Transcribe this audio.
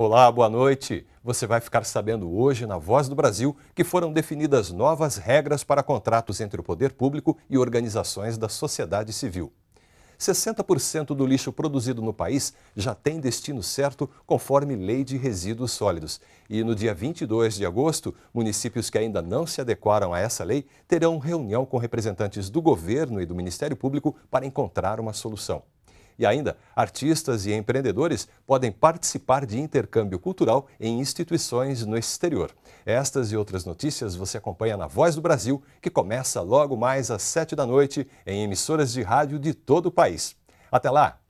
Olá, boa noite. Você vai ficar sabendo hoje, na Voz do Brasil, que foram definidas novas regras para contratos entre o poder público e organizações da sociedade civil. 60% do lixo produzido no país já tem destino certo conforme Lei de Resíduos Sólidos. E no dia 22 de agosto, municípios que ainda não se adequaram a essa lei terão reunião com representantes do governo e do Ministério Público para encontrar uma solução. E ainda, artistas e empreendedores podem participar de intercâmbio cultural em instituições no exterior. Estas e outras notícias você acompanha na Voz do Brasil, que começa logo mais às 7 da noite em emissoras de rádio de todo o país. Até lá!